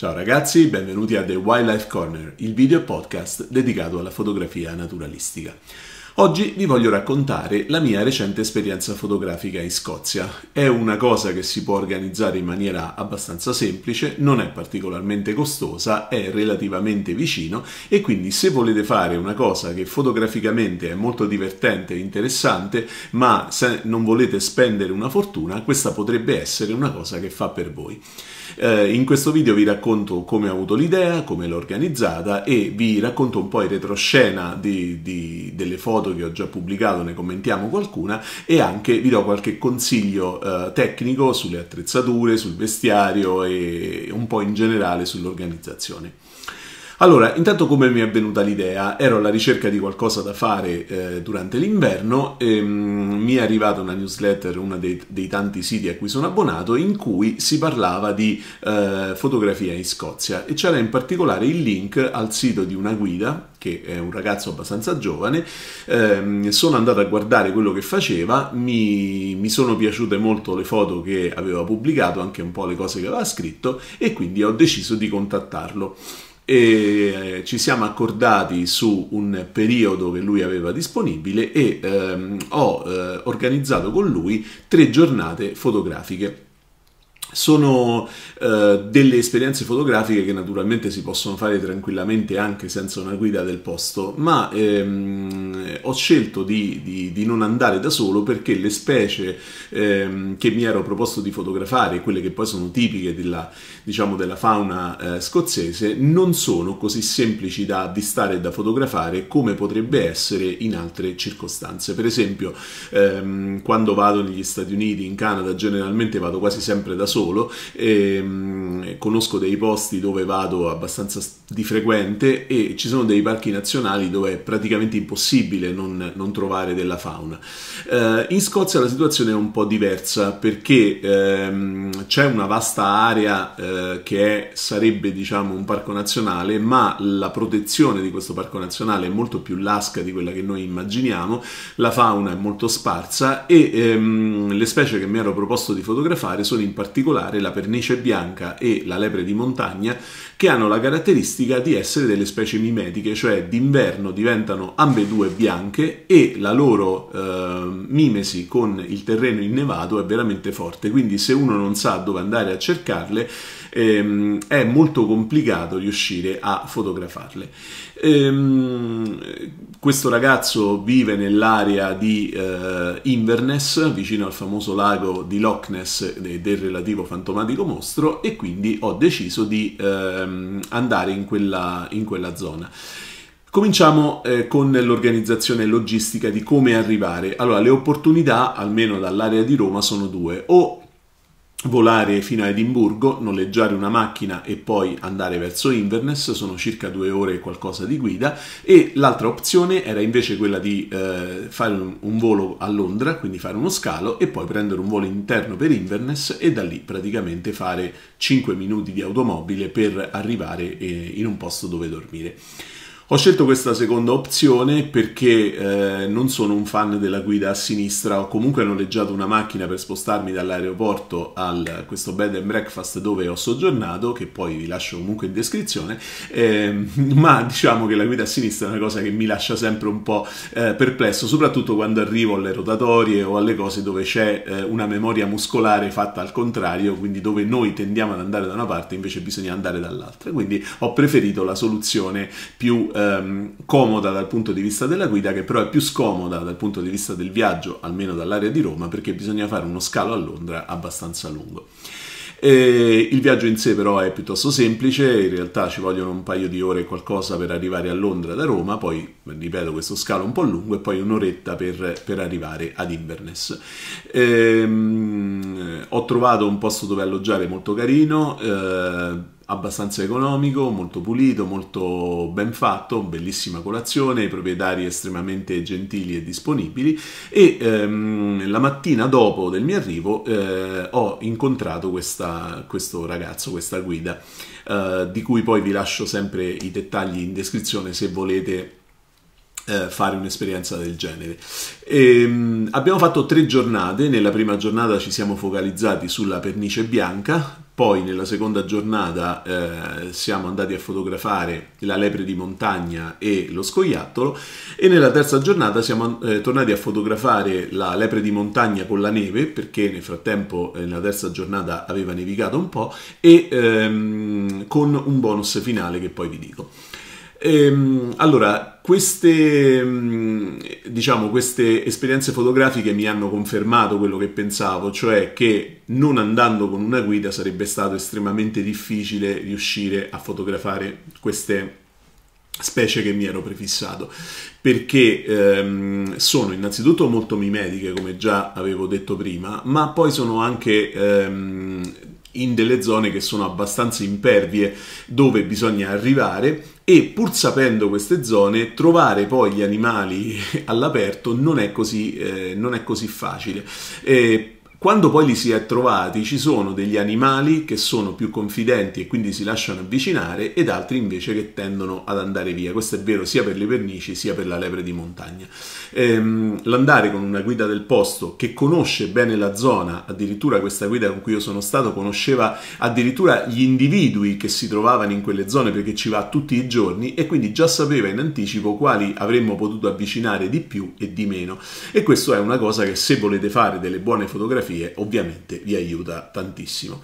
Ciao ragazzi, benvenuti a The Wildlife Corner, il video podcast dedicato alla fotografia naturalistica. Oggi vi voglio raccontare la mia recente esperienza fotografica in Scozia. È una cosa che si può organizzare in maniera abbastanza semplice, non è particolarmente costosa, è relativamente vicino e quindi se volete fare una cosa che fotograficamente è molto divertente e interessante, ma se non volete spendere una fortuna, questa potrebbe essere una cosa che fa per voi. Eh, in questo video vi racconto come ho avuto l'idea, come l'ho organizzata e vi racconto un po' il retroscena di, di, delle foto foto che ho già pubblicato, ne commentiamo qualcuna e anche vi do qualche consiglio eh, tecnico sulle attrezzature, sul vestiario e un po' in generale sull'organizzazione. Allora, intanto come mi è venuta l'idea? Ero alla ricerca di qualcosa da fare eh, durante l'inverno e mm, mi è arrivata una newsletter, uno dei, dei, tanti siti a cui sono abbonato, in cui si parlava di eh, fotografia in Scozia e c'era in particolare il link al sito di una guida che è un ragazzo abbastanza giovane, eh, sono andato a guardare quello che faceva, mi, mi, sono piaciute molto le foto che aveva pubblicato, anche un po' le cose che aveva scritto e quindi ho deciso di contattarlo e eh, ci siamo accordati su un periodo che lui aveva disponibile e ehm, ho eh, organizzato con lui tre giornate fotografiche sono eh, delle esperienze fotografiche che naturalmente si possono fare tranquillamente anche senza una guida del posto, ma ehm, ho scelto di, di, di, non andare da solo perché le specie ehm, che mi ero proposto di fotografare, quelle che poi sono tipiche della, diciamo, della fauna eh, scozzese, non sono così semplici da avvistare e da fotografare come potrebbe essere in altre circostanze. Per esempio, ehm, quando vado negli Stati Uniti, in Canada, generalmente vado quasi sempre da solo solo, ehm, conosco dei posti dove vado abbastanza di frequente e ci sono dei parchi nazionali dove è praticamente impossibile non, non trovare della fauna. Eh, in Scozia la situazione è un po' diversa perché ehm, c'è una vasta area eh, che è, sarebbe diciamo un parco nazionale, ma la protezione di questo parco nazionale è molto più lasca di quella che noi immaginiamo, la fauna è molto sparsa e ehm, le specie che mi ero proposto di fotografare sono in particolare particolare la pernice bianca e la lepre di montagna, che hanno la caratteristica di essere delle specie mimetiche, cioè d'inverno diventano ambedue bianche e la loro eh, mimesi con il terreno innevato è veramente forte, quindi se uno non sa dove andare a cercarle ehm, è molto complicato riuscire a fotografarle. Ehm, questo ragazzo vive nell'area di eh, Inverness, vicino al famoso lago di Loch Ness e del relativo cattivo fantomatico mostro e quindi ho deciso di ehm, andare in quella, in quella zona. Cominciamo eh, con l'organizzazione logistica di come arrivare. Allora, le opportunità, almeno dall'area di Roma, sono due. O Volare fino a Edimburgo, noleggiare una macchina e poi andare verso Inverness sono circa due ore e qualcosa di guida e l'altra opzione era invece quella di eh, fare un, un, volo a Londra, quindi fare uno scalo e poi prendere un volo interno per Inverness e da lì praticamente fare 5 minuti di automobile per arrivare eh, in un posto dove dormire. Ho scelto questa seconda opzione perché eh, non sono un fan della guida a sinistra, ho comunque noleggiato una macchina per spostarmi dall'aeroporto a questo bed and breakfast dove ho soggiornato, che poi vi lascio comunque in descrizione, eh, ma diciamo che la guida a sinistra è una cosa che mi lascia sempre un po' eh, perplesso, soprattutto quando arrivo alle rotatorie o alle cose dove c'è eh, una memoria muscolare fatta al contrario, quindi dove noi tendiamo ad andare da una parte invece bisogna andare dall'altra, quindi ho preferito la soluzione più eh, ehm, comoda dal punto di vista della guida, che però è più scomoda dal punto di vista del viaggio, almeno dall'area di Roma, perché bisogna fare uno scalo a Londra abbastanza lungo. E il viaggio in sé però è piuttosto semplice, in realtà ci vogliono un paio di ore e qualcosa per arrivare a Londra da Roma, poi ripeto questo scalo un po' lungo e poi un'oretta per, per arrivare ad Inverness. Ehm, ho trovato un posto dove alloggiare molto carino. Eh, abbastanza economico, molto pulito, molto ben fatto, bellissima colazione, i proprietari estremamente gentili e disponibili e ehm, la mattina dopo del mio arrivo eh, ho incontrato questa, questo ragazzo, questa guida, eh, di cui poi vi lascio sempre i dettagli in descrizione se volete eh, fare un'esperienza del genere. E ehm, abbiamo fatto tre giornate, nella prima giornata ci siamo focalizzati sulla pernice bianca, poi nella seconda giornata eh, siamo andati a fotografare la lepre di montagna e lo scoiattolo e nella terza giornata siamo eh, tornati a fotografare la lepre di montagna con la neve perché nel frattempo eh, nella terza giornata aveva nevicato un po' e ehm, con un bonus finale che poi vi dico. Ehm, allora, queste, mm, diciamo, queste esperienze fotografiche mi hanno confermato quello che pensavo, cioè che non andando con una guida sarebbe stato estremamente difficile riuscire a fotografare queste specie che mi ero prefissato perché ehm, sono innanzitutto molto mimetiche come già avevo detto prima ma poi sono anche ehm, in delle zone che sono abbastanza impervie dove bisogna arrivare e pur sapendo queste zone trovare poi gli animali all'aperto non è così, eh, non è così facile. Eh, quando poi li si è trovati ci sono degli animali che sono più confidenti e quindi si lasciano avvicinare ed altri invece che tendono ad andare via. Questo è vero sia per le pernici sia per la lepre di montagna. Ehm, l'andare con una guida del posto che conosce bene la zona, addirittura questa guida con cui io sono stato conosceva addirittura gli individui che si trovavano in quelle zone perché ci va tutti i giorni e quindi già sapeva in anticipo quali avremmo potuto avvicinare di più e di meno. E questo è una cosa che se volete fare delle buone fotografie fotografie ovviamente vi aiuta tantissimo.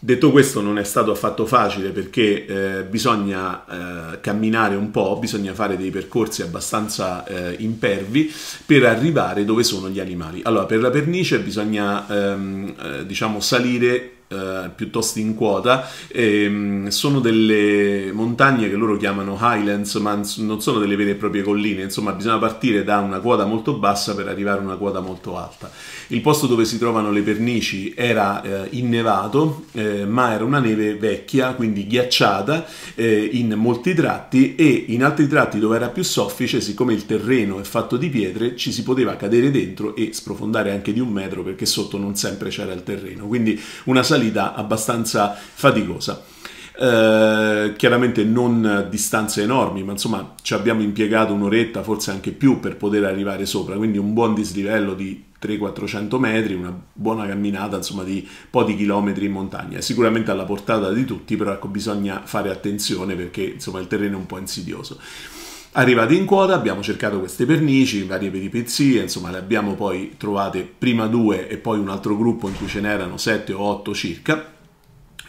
Detto questo non è stato affatto facile perché eh, bisogna eh, camminare un po', bisogna fare dei percorsi abbastanza eh, impervi per arrivare dove sono gli animali. Allora per la pernice bisogna ehm, eh, diciamo salire eh, piuttosto in quota, ehm, sono delle montagne che loro chiamano highlands, ma non sono delle vere e proprie colline, insomma bisogna partire da una quota molto bassa per arrivare a una quota molto alta. Il posto dove si trovano le pernici era eh, innevato, eh, ma era una neve vecchia, quindi ghiacciata eh, in molti tratti e in altri tratti dove era più soffice, siccome il terreno è fatto di pietre, ci si poteva cadere dentro e sprofondare anche di un metro perché sotto non sempre c'era il terreno. Quindi una salita salita abbastanza faticosa. Eh, chiaramente non distanze enormi, ma insomma ci abbiamo impiegato un'oretta, forse anche più, per poter arrivare sopra, quindi un buon dislivello di 300-400 metri, una buona camminata, insomma, di pochi chilometri in montagna. Sicuramente alla portata di tutti, però ecco, bisogna fare attenzione perché insomma il terreno è un po' insidioso. Arrivati in quota abbiamo cercato queste pernici, varie peripezie, insomma le abbiamo poi trovate prima due e poi un altro gruppo in cui ce n'erano sette o otto circa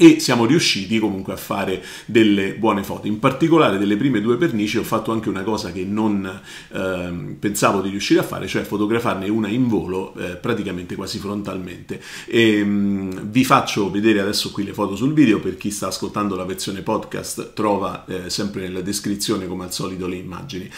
e siamo riusciti comunque a fare delle buone foto. In particolare delle prime due pernici ho fatto anche una cosa che non eh, pensavo di riuscire a fare, cioè fotografarne una in volo eh, praticamente quasi frontalmente. E, ehm, mh, vi faccio vedere adesso qui le foto sul video per chi sta ascoltando la versione podcast trova eh, sempre nella descrizione come al solito le immagini.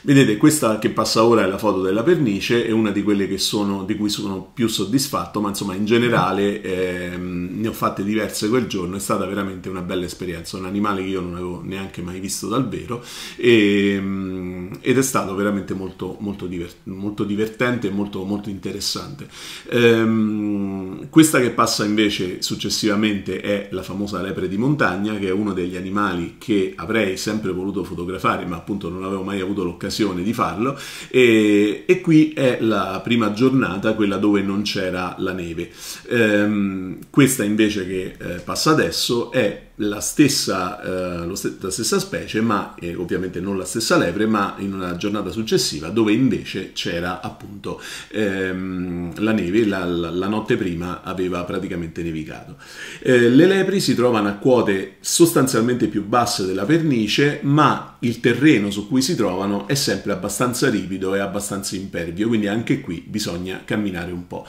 Vedete questa che passa ora è la foto della pernice, è una di quelle che sono, di cui sono più soddisfatto, ma insomma in generale ehm, ne ho fatte diverse quel giorno, è stata veramente una bella esperienza, un animale che io non avevo neanche mai visto dal vero e, mm, ed è stato veramente molto, molto, divert- molto divertente e molto, molto interessante. Ehm, questa che passa invece successivamente è la famosa lepre di montagna, che è uno degli animali che avrei sempre voluto fotografare, ma appunto non avevo mai avuto l'occasione di farlo. E, e qui è la prima giornata, quella dove non c'era la neve. Ehm, questa invece che eh, passa passa adesso è la stessa, eh, st- la stessa specie, ma eh, ovviamente non la stessa lepre, ma in una giornata successiva dove invece c'era appunto ehm, la neve, la, la, la, notte prima aveva praticamente nevicato. Eh, le lepri si trovano a quote sostanzialmente più basse della pernice, ma il terreno su cui si trovano è sempre abbastanza ripido e abbastanza impervio, quindi anche qui bisogna camminare un po'.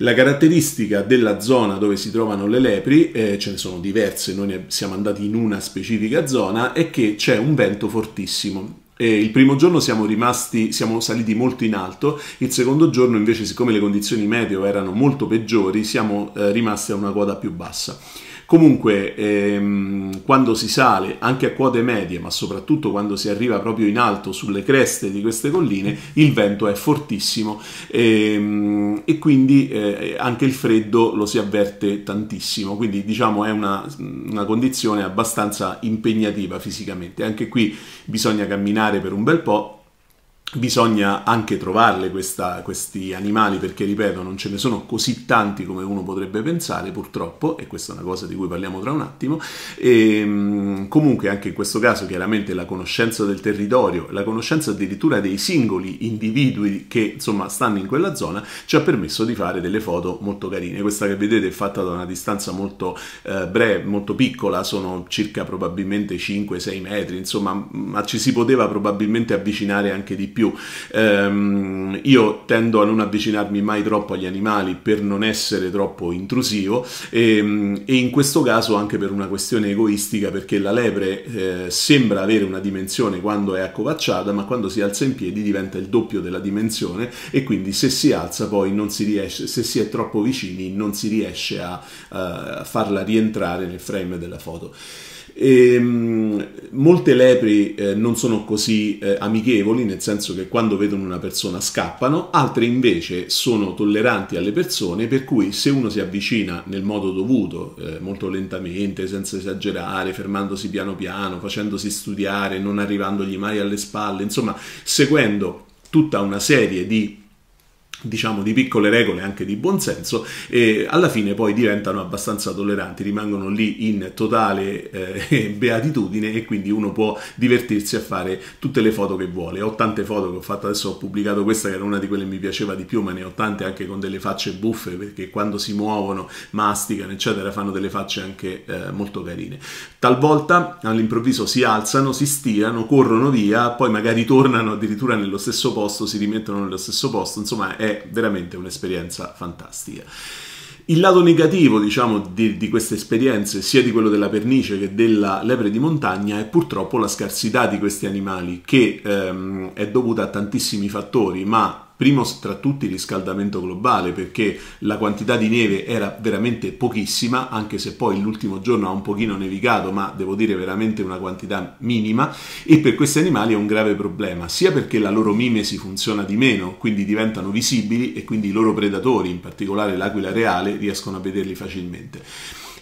La caratteristica della zona dove si trovano le lepri, eh, ce ne sono diverse, noi siamo andati in una specifica zona, è che c'è un vento fortissimo. E il primo giorno siamo rimasti, siamo saliti molto in alto, il secondo giorno invece siccome le condizioni meteo erano molto peggiori siamo eh, rimasti a una quota più bassa. Comunque, ehm, quando si sale anche a quote medie, ma soprattutto quando si arriva proprio in alto sulle creste di queste colline, il vento è fortissimo ehm, e quindi eh, anche il freddo lo si avverte tantissimo. Quindi, diciamo, è una, una condizione abbastanza impegnativa fisicamente. Anche qui bisogna camminare per un bel po' bisogna anche trovarle questa, questi animali perché ripeto non ce ne sono così tanti come uno potrebbe pensare purtroppo e questa è una cosa di cui parliamo tra un attimo e, ehm, comunque anche in questo caso chiaramente la conoscenza del territorio la conoscenza addirittura dei singoli individui che insomma stanno in quella zona ci ha permesso di fare delle foto molto carine questa che vedete è fatta da una distanza molto eh, breve molto piccola sono circa probabilmente 5-6 metri insomma ma ci si poteva probabilmente avvicinare anche di più più. Ehm, io tendo a non avvicinarmi mai troppo agli animali per non essere troppo intrusivo e, ehm, e in questo caso anche per una questione egoistica perché la lepre eh, sembra avere una dimensione quando è accovacciata ma quando si alza in piedi diventa il doppio della dimensione e quindi se si alza poi non si riesce, se si è troppo vicini non si riesce a, a eh, farla rientrare nel frame della foto. E, ehm, molte lepri eh, non sono così eh, amichevoli, nel senso che quando vedono una persona scappano, altre invece sono tolleranti alle persone, per cui se uno si avvicina nel modo dovuto, eh, molto lentamente, senza esagerare, fermandosi piano piano, facendosi studiare, non arrivandogli mai alle spalle, insomma, seguendo tutta una serie di diciamo di piccole regole anche di buonsenso e alla fine poi diventano abbastanza tolleranti, rimangono lì in totale eh, beatitudine e quindi uno può divertirsi a fare tutte le foto che vuole. Ho tante foto che ho fatto, adesso ho pubblicato questa che era una di quelle che mi piaceva di più, ma ne ho tante anche con delle facce buffe perché quando si muovono, masticano eccetera, fanno delle facce anche eh, molto carine. Talvolta all'improvviso si alzano, si stirano, corrono via, poi magari tornano addirittura nello stesso posto, si rimettono nello stesso posto, insomma è veramente un'esperienza fantastica. Il lato negativo, diciamo, di, di, queste esperienze, sia di quello della pernice che della lepre di montagna, è purtroppo la scarsità di questi animali, che ehm, è dovuta a tantissimi fattori, ma Primo tra tutti il riscaldamento globale, perché la quantità di neve era veramente pochissima, anche se poi l'ultimo giorno ha un pochino nevicato, ma devo dire veramente una quantità minima, e per questi animali è un grave problema, sia perché la loro mimesi funziona di meno, quindi diventano visibili e quindi i loro predatori, in particolare l'aquila reale, riescono a vederli facilmente.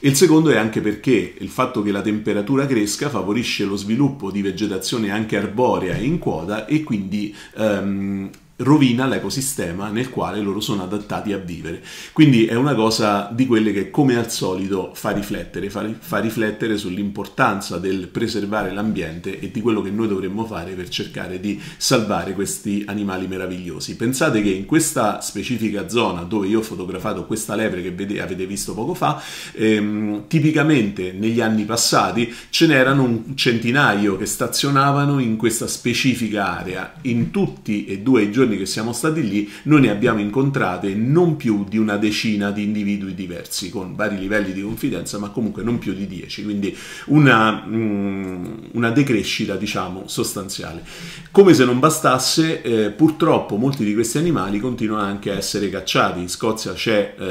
Il secondo è anche perché il fatto che la temperatura cresca favorisce lo sviluppo di vegetazione anche arborea in quota e quindi ehm, rovina l'ecosistema nel quale loro sono adattati a vivere. Quindi è una cosa di quelle che come al solito fa riflettere, fa, fa riflettere sull'importanza del preservare l'ambiente e di quello che noi dovremmo fare per cercare di salvare questi animali meravigliosi. Pensate che in questa specifica zona dove io ho fotografato questa lepre che vede, avete visto poco fa, ehm, tipicamente negli anni passati ce n'erano un centinaio che stazionavano in questa specifica area in tutti e due i giorni giorni che siamo stati lì, noi ne abbiamo incontrate non più di una decina di individui diversi, con vari livelli di confidenza, ma comunque non più di 10, quindi una, mm, una decrescita, diciamo, sostanziale. Come se non bastasse, eh, purtroppo molti di questi animali continuano anche a essere cacciati. In Scozia c'è eh,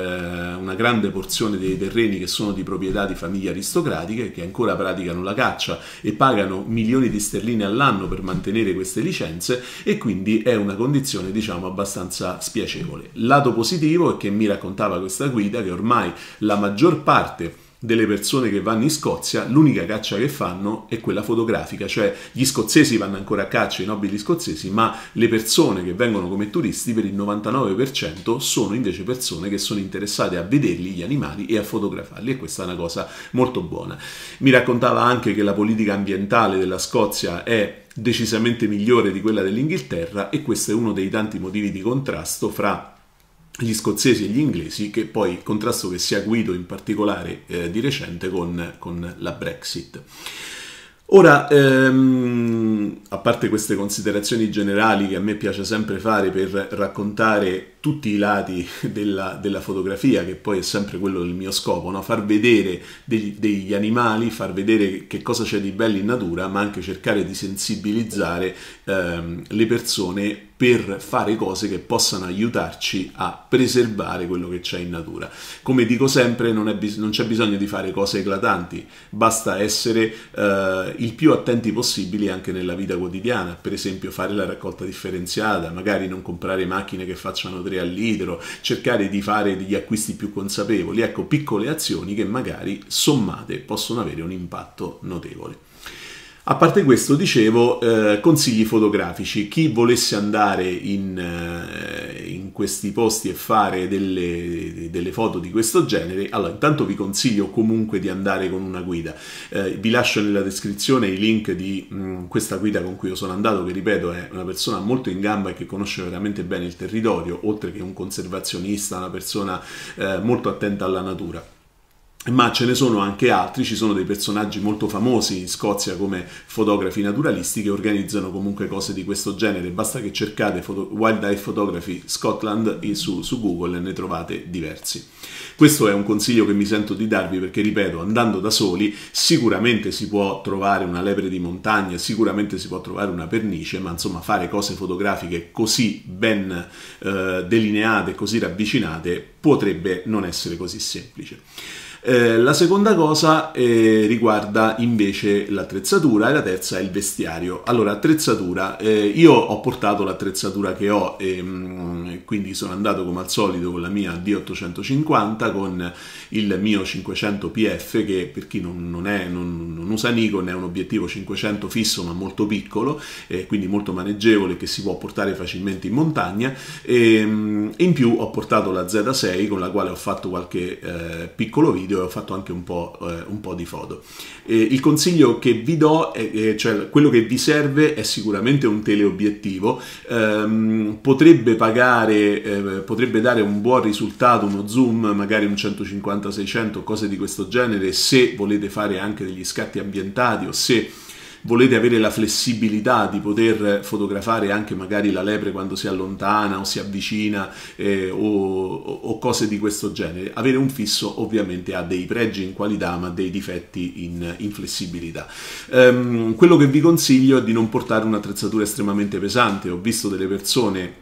una grande porzione dei terreni che sono di proprietà di famiglie aristocratiche che ancora praticano la caccia e pagano milioni di sterline all'anno per mantenere queste licenze e quindi è una condizione condizione diciamo abbastanza spiacevole. Lato positivo è che mi raccontava questa guida che ormai la maggior parte delle persone che vanno in Scozia, l'unica caccia che fanno è quella fotografica, cioè gli scozzesi vanno ancora a caccia, i nobili scozzesi, ma le persone che vengono come turisti per il 99% sono invece persone che sono interessate a vederli gli animali e a fotografarli e questa è una cosa molto buona. Mi raccontava anche che la politica ambientale della Scozia è decisamente migliore di quella dell'Inghilterra e questo è uno dei tanti motivi di contrasto fra gli scozzesi e gli inglesi, che poi il contrasto che si è acuito in particolare eh, di recente con, con, la Brexit. Ora, ehm, a parte queste considerazioni generali che a me piace sempre fare per raccontare tutti i lati della, della fotografia, che poi è sempre quello del mio scopo, no? far vedere degli, degli, animali, far vedere che cosa c'è di bello in natura, ma anche cercare di sensibilizzare ehm, le persone per fare cose che possano aiutarci a preservare quello che c'è in natura. Come dico sempre, non, bis non c'è bisogno di fare cose eclatanti, basta essere eh, il più attenti possibile anche nella vita quotidiana, per esempio fare la raccolta differenziata, magari non comprare macchine che facciano 3 al litro, cercare di fare degli acquisti più consapevoli, ecco piccole azioni che magari sommate possono avere un impatto notevole. A parte questo, dicevo, eh, consigli fotografici. Chi volesse andare in, eh, in questi posti e fare delle, delle, foto di questo genere, allora intanto vi consiglio comunque di andare con una guida. Eh, vi lascio nella descrizione i link di mh, mm, questa guida con cui io sono andato, che ripeto è una persona molto in gamba e che conosce veramente bene il territorio, oltre che un conservazionista, una persona eh, molto attenta alla natura ma ce ne sono anche altri, ci sono dei personaggi molto famosi in Scozia come fotografi naturalisti che organizzano comunque cose di questo genere, basta che cercate foto- Wildlife Photography Scotland su, su Google e ne trovate diversi. Questo è un consiglio che mi sento di darvi perché, ripeto, andando da soli sicuramente si può trovare una lepre di montagna, sicuramente si può trovare una pernice, ma insomma fare cose fotografiche così ben eh, delineate, così ravvicinate, potrebbe non essere così semplice. Eh, la seconda cosa eh, riguarda invece l'attrezzatura e la terza è il vestiario. Allora, attrezzatura, eh, io ho portato l'attrezzatura che ho e ehm, mh, quindi sono andato come al solito con la mia D850 con il mio 500 PF che per chi non, non, è, non, non usa Nikon è un obiettivo 500 fisso ma molto piccolo eh, quindi molto maneggevole che si può portare facilmente in montagna ehm, e mh, in più ho portato la Z6 con la quale ho fatto qualche eh, piccolo video video e ho fatto anche un po', eh, un po di foto. Eh, il consiglio che vi do, è, cioè quello che vi serve è sicuramente un teleobiettivo, ehm, potrebbe pagare, eh, potrebbe dare un buon risultato, uno zoom, magari un 150-600, cose di questo genere, se volete fare anche degli scatti ambientati o se volete avere la flessibilità di poter fotografare anche magari la lepre quando si allontana o si avvicina eh, o, o, cose di questo genere, avere un fisso ovviamente ha dei pregi in qualità ma dei difetti in, in flessibilità. Ehm, quello che vi consiglio è di non portare un'attrezzatura estremamente pesante, ho visto delle persone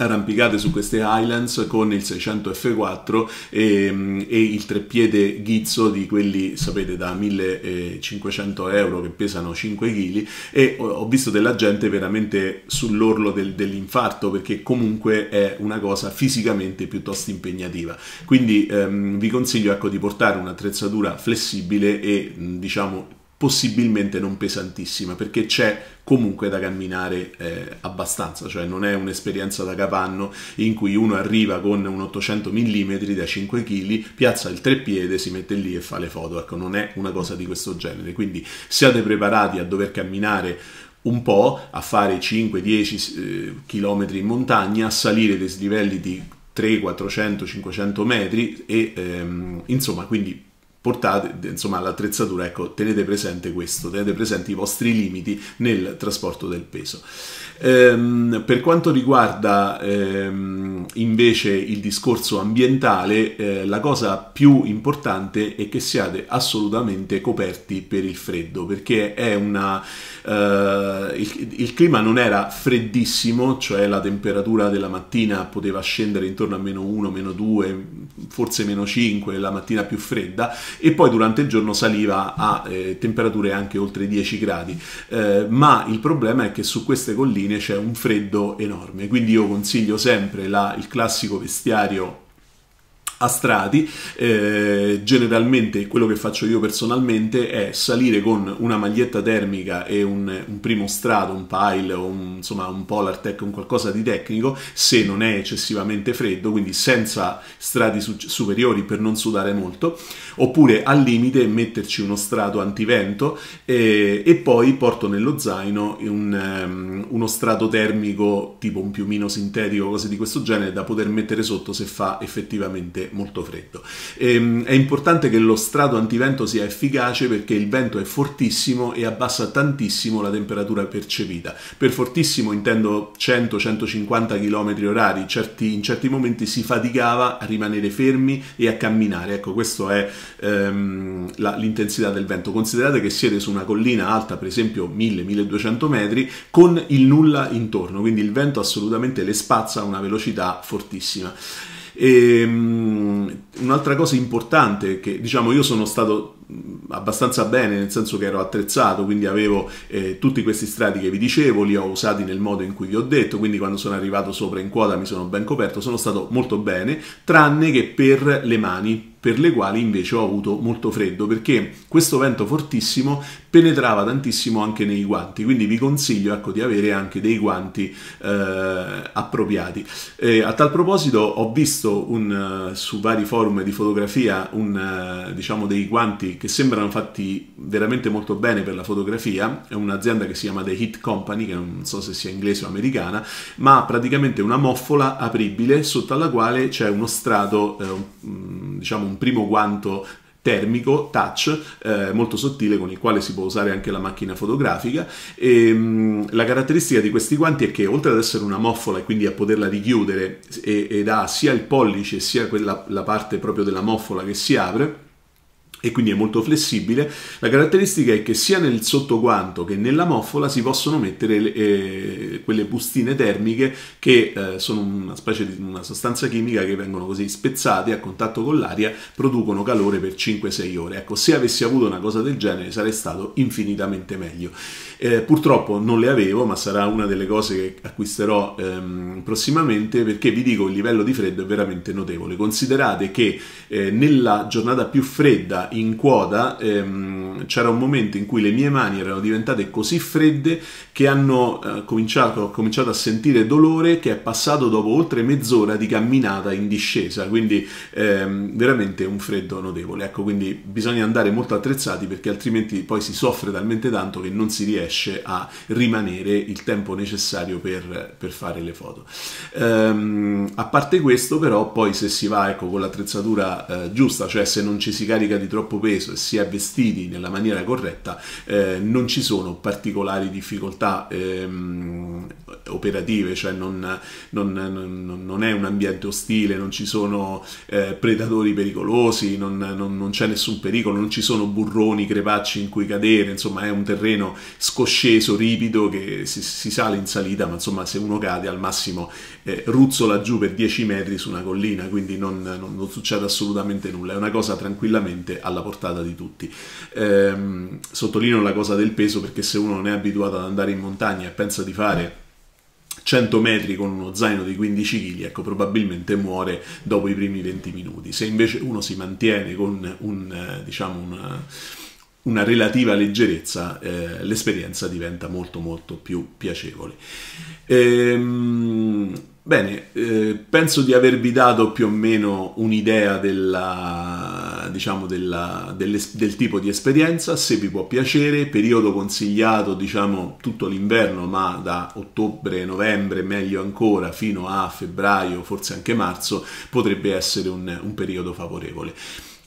arrampicate su queste Highlands con il 600 F4 e, mm, e, il treppiede ghizzo di quelli, sapete, da 1500 euro che pesano 5 kg e ho visto della gente veramente sull'orlo del, dell'infarto perché comunque è una cosa fisicamente piuttosto impegnativa. Quindi ehm, vi consiglio ecco, di portare un'attrezzatura flessibile e mm, diciamo possibilmente non pesantissima, perché c'è comunque da camminare eh, abbastanza, cioè non è un'esperienza da capanno in cui uno arriva con un 800 mm da 5 kg, piazza il treppiede, si mette lì e fa le foto, ecco, non è una cosa di questo genere, quindi siate preparati a dover camminare un po', a fare 5-10 eh, km in montagna, a salire dei livelli di 300, 400, 500 metri e ehm, insomma, quindi portate insomma all'attrezzatura ecco tenete presente questo tenete presente i vostri limiti nel trasporto del peso ehm, per quanto riguarda ehm, invece il discorso ambientale eh, la cosa più importante è che siate assolutamente coperti per il freddo perché è una eh, il, il clima non era freddissimo cioè la temperatura della mattina poteva scendere intorno a meno 1 meno 2 forse meno 5 la mattina più fredda e poi durante il giorno saliva a eh, temperature anche oltre i 10 gradi. Eh, ma il problema è che su queste colline c'è un freddo enorme, quindi io consiglio sempre la, il classico vestiario a strati. Eh, generalmente quello che faccio io personalmente è salire con una maglietta termica e un, un primo strato, un pile o un, insomma un polar tech, un qualcosa di tecnico, se non è eccessivamente freddo, quindi senza strati su superiori per non sudare molto, oppure al limite metterci uno strato antivento eh, e poi porto nello zaino un, um, uno strato termico tipo un piumino sintetico, cose di questo genere da poter mettere sotto se fa effettivamente molto freddo. E, ehm, è importante che lo strato antivento sia efficace perché il vento è fortissimo e abbassa tantissimo la temperatura percepita. Per fortissimo intendo 100-150 km orari, certi, in certi momenti si faticava a rimanere fermi e a camminare. Ecco, questa è ehm, l'intensità del vento. Considerate che siete su una collina alta, per esempio 1000-1200 metri, con il nulla intorno, quindi il vento assolutamente le spazza a una velocità fortissima. E, um, un'altra cosa importante che diciamo io sono stato abbastanza bene, nel senso che ero attrezzato, quindi avevo eh, tutti questi strati che vi dicevo, li ho usati nel modo in cui vi ho detto, quindi quando sono arrivato sopra in quota mi sono ben coperto, sono stato molto bene, tranne che per le mani per le quali invece ho avuto molto freddo perché questo vento fortissimo penetrava tantissimo anche nei guanti, quindi vi consiglio ecco, di avere anche dei guanti eh, appropriati. E a tal proposito ho visto un, eh, su vari forum di fotografia un, eh, diciamo dei guanti che sembrano fatti veramente molto bene per la fotografia, è un'azienda che si chiama The Hit Company, che non so se sia inglese o americana, ma ha praticamente una moffola apribile sotto alla quale c'è uno strato, eh, mm, diciamo un primo guanto termico, touch, eh, molto sottile con il quale si può usare anche la macchina fotografica. E, ehm, mh, la caratteristica di questi guanti è che oltre ad essere una moffola e quindi a poterla richiudere ed ha sia il pollice sia quella, la parte proprio della moffola che si apre, e quindi è molto flessibile. La caratteristica è che sia nel sottoguanto che nella moffola si possono mettere le, eh, quelle bustine termiche che eh, sono una specie di una sostanza chimica che vengono così spezzate a contatto con l'aria, producono calore per 5-6 ore. Ecco, se avessi avuto una cosa del genere sarei stato infinitamente meglio. Eh, purtroppo non le avevo, ma sarà una delle cose che acquisterò ehm, prossimamente perché vi dico il livello di freddo è veramente notevole. Considerate che eh, nella giornata più fredda in quota ehm, c'era un momento in cui le mie mani erano diventate così fredde che hanno eh, cominciato, cominciato, a sentire dolore che è passato dopo oltre mezz'ora di camminata in discesa, quindi ehm, veramente un freddo notevole. Ecco, quindi bisogna andare molto attrezzati perché altrimenti poi si soffre talmente tanto che non si riesce a rimanere il tempo necessario per, per fare le foto. Ehm, a parte questo però poi se si va ecco, con l'attrezzatura eh, giusta, cioè se non ci si carica di troppo peso e si è vestiti nella maniera corretta, eh, non ci sono particolari difficoltà realtà ehm, operative, cioè non, non, non, non, è un ambiente ostile, non ci sono eh, predatori pericolosi, non, c'è nessun pericolo, non ci sono burroni, crepacci in cui cadere, insomma è un terreno scosceso, ripido che si, si sale in salita, ma insomma se uno cade al massimo eh, ruzzola giù per 10 metri su una collina, quindi non, succede assolutamente nulla, è una cosa tranquillamente alla portata di tutti. Eh, sottolineo la cosa del peso perché se uno non è abituato ad andare in in montagna e pensa di fare 100 metri con uno zaino di 15 kg, ecco, probabilmente muore dopo i primi 20 minuti. Se invece uno si mantiene con un, eh, diciamo, una, una relativa leggerezza, eh, l'esperienza diventa molto molto più piacevole. Ehm, Bene, eh, penso di avervi dato più o meno un'idea della, diciamo della, del tipo di esperienza, se vi può piacere, periodo consigliato diciamo tutto l'inverno, ma da ottobre, novembre, meglio ancora, fino a febbraio, forse anche marzo, potrebbe essere un, un periodo favorevole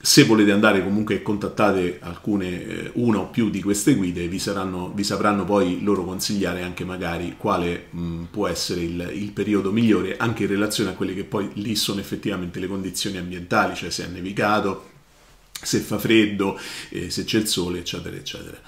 se volete andare comunque contattate alcune, eh, una o più di queste guide, vi, saranno, vi sapranno poi loro consigliare anche magari quale mh, mm, può essere il, il, periodo migliore, anche in relazione a quelle che poi lì sono effettivamente le condizioni ambientali, cioè se è nevicato, se fa freddo, eh, se c'è il sole, eccetera, eccetera.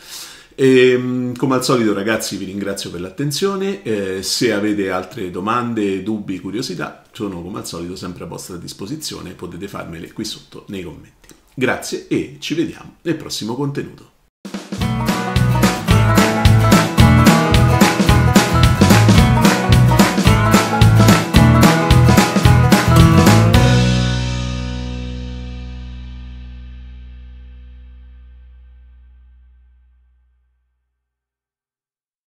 E, ehm, come al solito ragazzi vi ringrazio per l'attenzione, eh, se avete altre domande, dubbi, curiosità, sono come al solito sempre a vostra disposizione, potete farmele qui sotto nei commenti. Grazie e ci vediamo nel prossimo contenuto.